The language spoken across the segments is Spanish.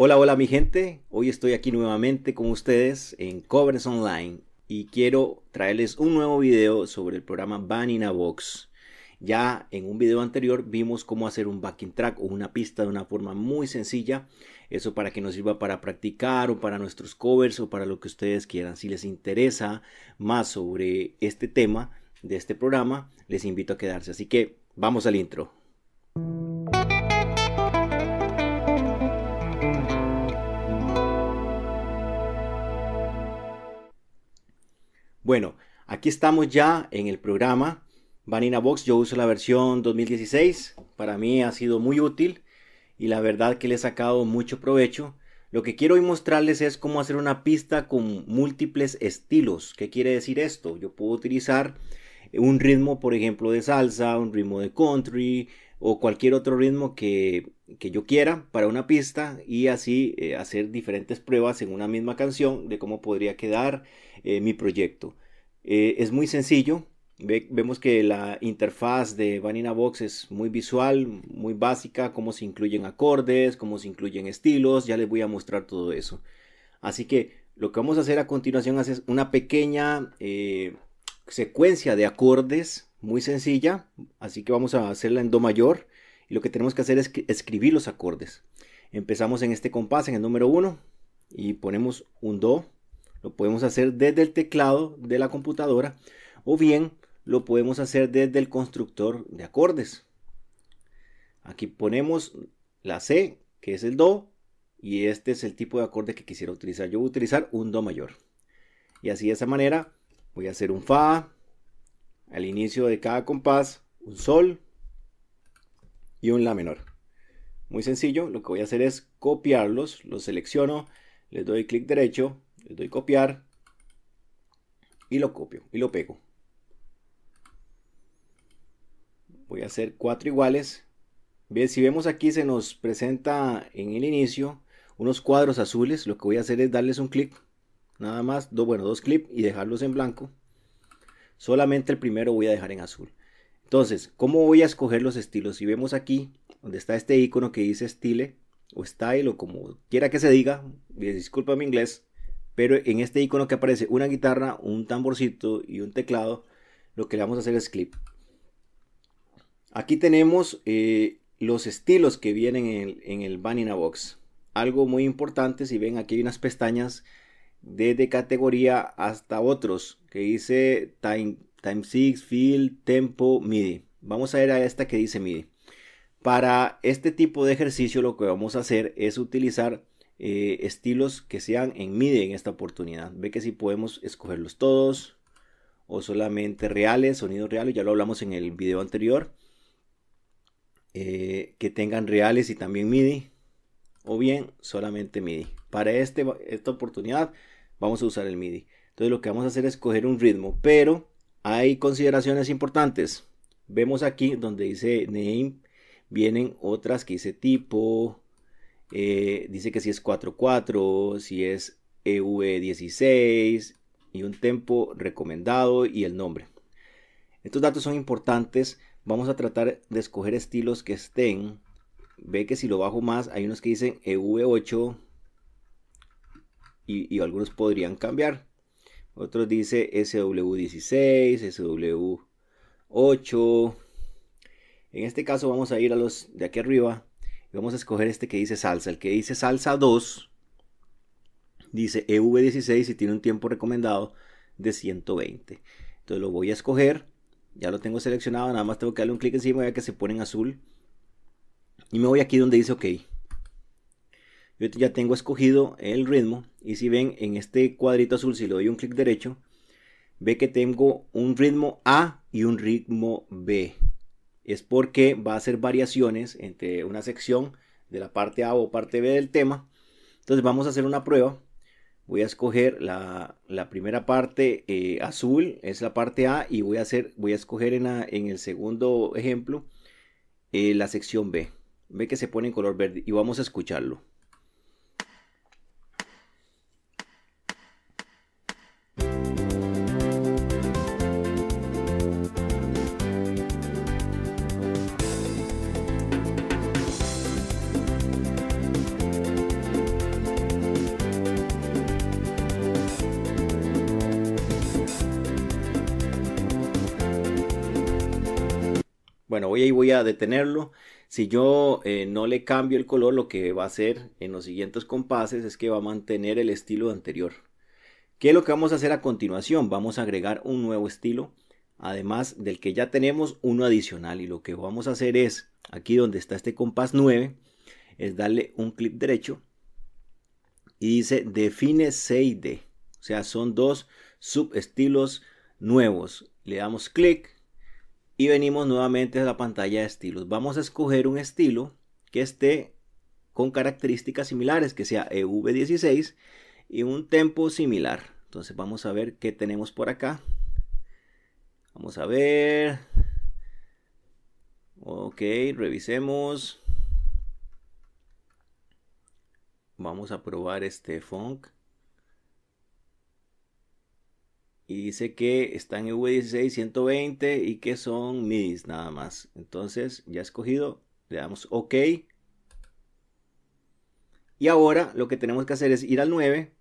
Hola, hola mi gente. Hoy estoy aquí nuevamente con ustedes en Covers Online y quiero traerles un nuevo video sobre el programa Banina Box. Ya en un video anterior vimos cómo hacer un backing track o una pista de una forma muy sencilla. Eso para que nos sirva para practicar o para nuestros covers o para lo que ustedes quieran. Si les interesa más sobre este tema de este programa, les invito a quedarse. Así que vamos al intro. Bueno, aquí estamos ya en el programa Vanina Box. Yo uso la versión 2016. Para mí ha sido muy útil y la verdad que le he sacado mucho provecho. Lo que quiero hoy mostrarles es cómo hacer una pista con múltiples estilos. ¿Qué quiere decir esto? Yo puedo utilizar un ritmo, por ejemplo, de salsa, un ritmo de country o cualquier otro ritmo que, yo quiera para una pista y así eh, hacer diferentes pruebas en una misma canción de cómo podría quedar eh, mi proyecto. Eh, es muy sencillo. vemos que la interfaz de Vanina Box es muy visual, muy básica, cómo se incluyen acordes, cómo se incluyen estilos, ya les voy a mostrar todo eso. Así que lo que vamos a hacer a continuación es una pequeña eh, secuencia de acordes muy sencilla, así que vamos a hacerla en Do mayor y lo que tenemos que hacer es escribir los acordes. Empezamos en este compás, en el número 1 y ponemos un Do, lo podemos hacer desde el teclado de la computadora o bien lo podemos hacer desde el constructor de acordes. Aquí ponemos la C, que es el Do, y este es el tipo de acorde que quisiera utilizar. Yo voy a utilizar un Do mayor. Y así de esa manera voy a hacer un Fa, al inicio de cada compás, un Sol y un La menor. Muy sencillo, lo que voy a hacer es copiarlos, los selecciono, les doy clic derecho, le doy copiar. Y lo copio y lo pego. Voy a hacer cuatro iguales. Bien, si vemos aquí se nos presenta en el inicio unos cuadros azules. Lo que voy a hacer es darles un clic. Nada más, dos bueno, dos clics y dejarlos en blanco. Solamente el primero voy a dejar en azul. Entonces, ¿cómo voy a escoger los estilos? Si vemos aquí, donde está este icono que dice style o style o como quiera que se diga, disculpa mi inglés, pero en este icono que aparece una guitarra, un tamborcito y un teclado, lo que le vamos a hacer es clip. Aquí tenemos eh, los estilos que vienen en el, en Vanina Box. Algo muy importante, si ven aquí hay unas pestañas desde categoría hasta otros, que dice Time, time 6, Field, Tempo, MIDI. Vamos a ver a esta que dice MIDI. Para este tipo de ejercicio lo que vamos a hacer es utilizar eh, estilos que sean en MIDI en esta oportunidad. Ve que si podemos escogerlos todos o solamente reales, sonidos reales, ya lo hablamos en el video anterior. Eh, que tengan reales y también MIDI o bien solamente MIDI. Para este, esta oportunidad vamos a usar el MIDI. Entonces lo que vamos a hacer es coger un ritmo, pero hay consideraciones importantes. Vemos aquí donde dice name, vienen otras que dice tipo, eh, dice que si es 44, si es EV16 y un tempo recomendado y el nombre. Estos datos son importantes. Vamos a tratar de escoger estilos que estén. Ve que si lo bajo más, hay unos que dicen EV8 y, y algunos podrían cambiar. Otros dice SW16, SW8. En este caso vamos a ir a los de aquí arriba Vamos a escoger este que dice salsa. El que dice salsa 2 dice EV16 y tiene un tiempo recomendado de 120. Entonces lo voy a escoger. Ya lo tengo seleccionado. Nada más tengo que darle un clic encima ya que se pone en azul. Y me voy aquí donde dice OK. Yo ya tengo escogido el ritmo. Y si ven en este cuadrito azul, si le doy un clic derecho, ve que tengo un ritmo A y un ritmo B es porque va a hacer variaciones entre una sección de la parte A o parte B del tema. Entonces vamos a hacer una prueba. Voy a escoger la, primera parte eh, azul, es la parte A, y voy a, hacer, voy a escoger en, el segundo ejemplo eh, la sección B. Ve que se pone en color verde y vamos a escucharlo. bueno, hoy ahí voy a detenerlo. Si yo eh, no le cambio el color, lo que va a hacer en los siguientes compases es que va a mantener el estilo anterior. ¿Qué es lo que vamos a hacer a continuación? Vamos a agregar un nuevo estilo, además del que ya tenemos uno adicional. Y lo que vamos a hacer es, aquí donde está este compás 9, es darle un clic derecho y dice define 6D. O sea, son dos subestilos nuevos. Le damos clic y venimos nuevamente a la pantalla de estilos. Vamos a escoger un estilo que esté con características similares, que sea EV16 y un tempo similar. Entonces vamos a ver qué tenemos por acá. Vamos a ver. Ok, revisemos. Vamos a probar este funk. y dice que están en V16 120 y que son MIDIs nada más. Entonces ya escogido, le damos OK. Y ahora lo que tenemos que hacer es ir al 9,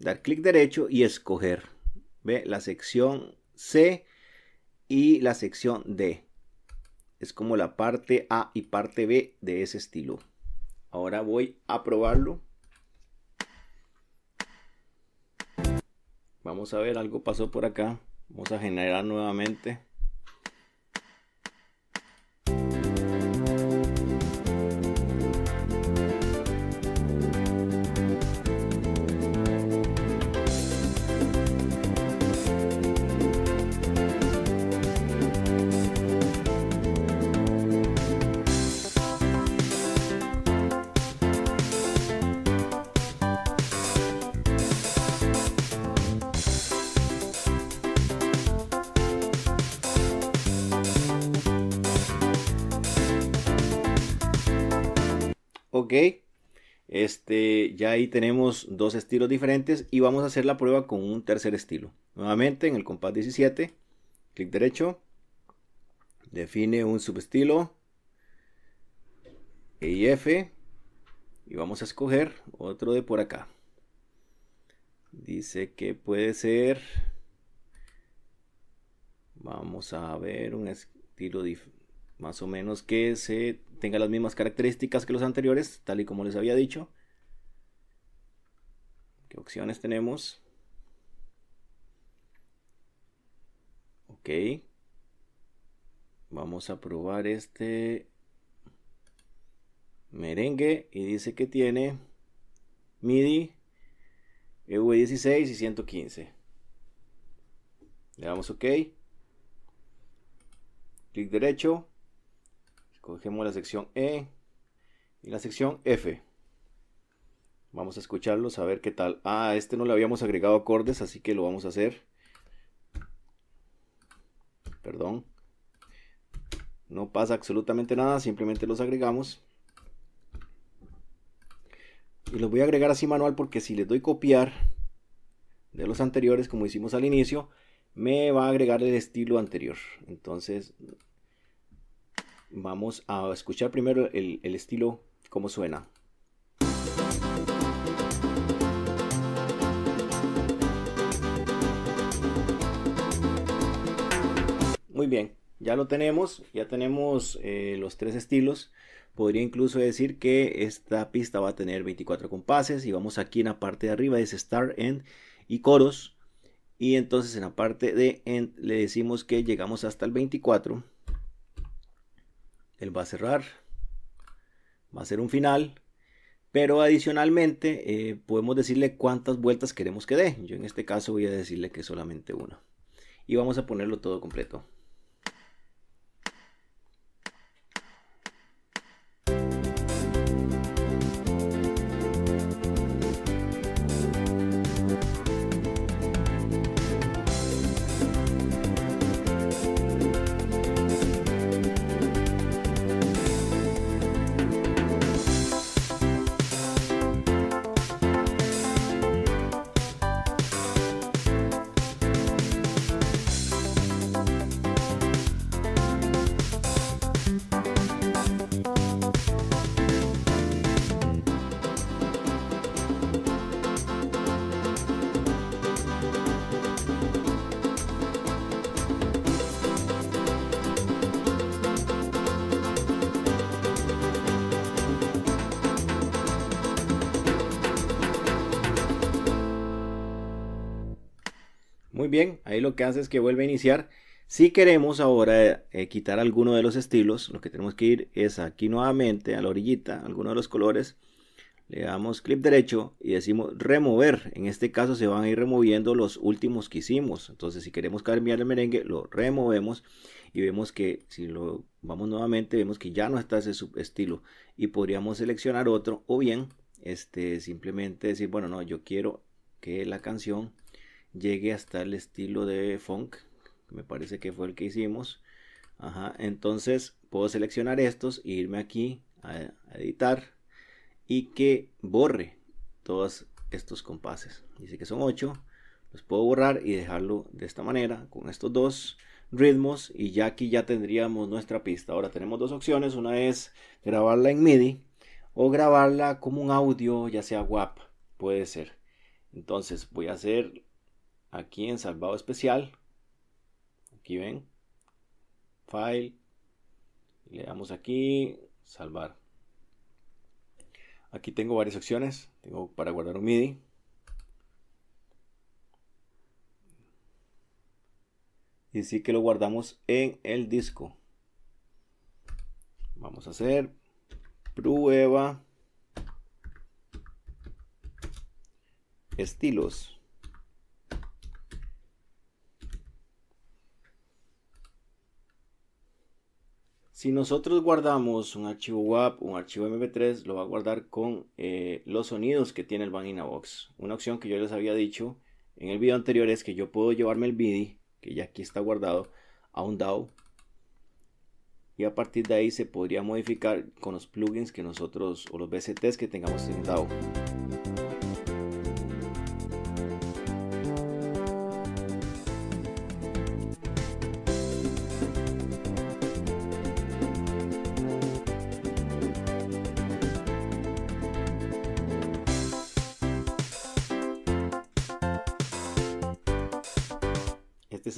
dar clic derecho y escoger ¿ve? la sección C y la sección D. Es como la parte A y parte B de ese estilo. Ahora voy a probarlo. Vamos a ver, algo pasó por acá. Vamos a generar nuevamente. ¿ok? Este, ya ahí tenemos dos estilos diferentes y vamos a hacer la prueba con un tercer estilo. Nuevamente en el compás 17, clic derecho, define un subestilo, EIF, y vamos a escoger otro de por acá. Dice que puede ser, vamos a ver un estilo diferente más o menos que se tenga las mismas características que los anteriores, tal y como les había dicho. ¿Qué opciones tenemos? Ok. Vamos a probar este merengue y dice que tiene MIDI, EV16 y 115. Le damos OK. Clic derecho Cogemos la sección E y la sección F. Vamos a escucharlos a ver qué tal. Ah, este no le habíamos agregado acordes, así que lo vamos a hacer. Perdón. No pasa absolutamente nada, simplemente los agregamos. Y los voy a agregar así manual porque si les doy copiar de los anteriores, como hicimos al inicio, me va a agregar el estilo anterior. Entonces Vamos a escuchar primero el, estilo, cómo suena. Muy bien, ya lo tenemos, ya tenemos eh, los tres estilos. Podría incluso decir que esta pista va a tener 24 compases y vamos aquí en la parte de arriba, es Start, End y Coros. Y entonces en la parte de End le decimos que llegamos hasta el 24 él va a cerrar, va a ser un final, pero adicionalmente eh, podemos decirle cuántas vueltas queremos que dé. Yo en este caso voy a decirle que solamente una. Y vamos a ponerlo todo completo. bien, ahí lo que hace es que vuelve a iniciar. Si queremos ahora eh, quitar alguno de los estilos, lo que tenemos que ir es aquí nuevamente a la orillita, alguno de los colores, le damos clic derecho y decimos remover. En este caso se van a ir removiendo los últimos que hicimos. Entonces si queremos cambiar el merengue, lo removemos y vemos que si lo vamos nuevamente, vemos que ya no está ese estilo y podríamos seleccionar otro o bien este, simplemente decir, bueno, no, yo quiero que la canción llegue hasta el estilo de funk, me parece que fue el que hicimos. entonces puedo seleccionar estos e irme aquí a, a editar y que borre todos estos compases. Dice que son 8, los puedo borrar y dejarlo de esta manera con estos dos ritmos y ya aquí ya tendríamos nuestra pista. Ahora tenemos dos opciones, una es grabarla en MIDI o grabarla como un audio, ya sea WAP, puede ser. Entonces voy a hacer aquí en salvado especial, aquí ven, file, le damos aquí, salvar. Aquí tengo varias opciones, tengo para guardar un MIDI. Y sí que lo guardamos en el disco. Vamos a hacer prueba estilos. Si nosotros guardamos un archivo WAP, un archivo MP3, lo va a guardar con eh, los sonidos que tiene el Box. Una opción que yo les había dicho en el video anterior es que yo puedo llevarme el BIDI, que ya aquí está guardado, a un DAO Y a partir de ahí se podría modificar con los plugins que nosotros o los BCTs que tengamos en DAO.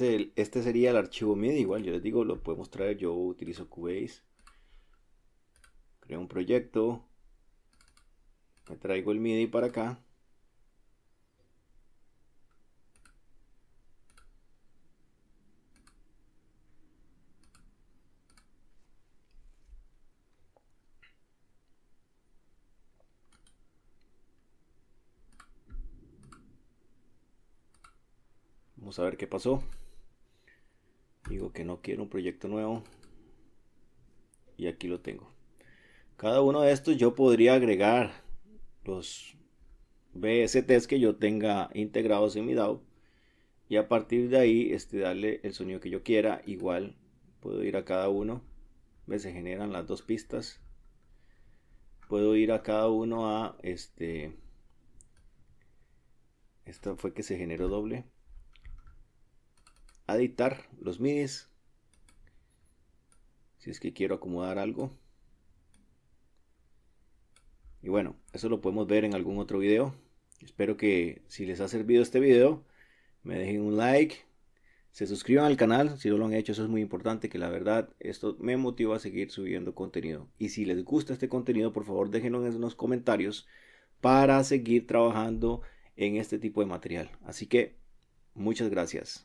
este sería el archivo MIDI, igual yo les digo, lo podemos traer, yo utilizo Cubase. Creo un proyecto. Me traigo el MIDI para acá. Vamos a ver qué pasó digo que no quiero un proyecto nuevo y aquí lo tengo cada uno de estos yo podría agregar los BSTs que yo tenga integrados en mi DAO y a partir de ahí este, darle el sonido que yo quiera igual puedo ir a cada uno Me se generan las dos pistas puedo ir a cada uno a este Esto fue que se generó doble editar los minis si es que quiero acomodar algo y bueno eso lo podemos ver en algún otro video espero que si les ha servido este video me dejen un like se suscriban al canal si no lo han hecho eso es muy importante que la verdad esto me motiva a seguir subiendo contenido y si les gusta este contenido por favor déjenlo en los comentarios para seguir trabajando en este tipo de material así que muchas gracias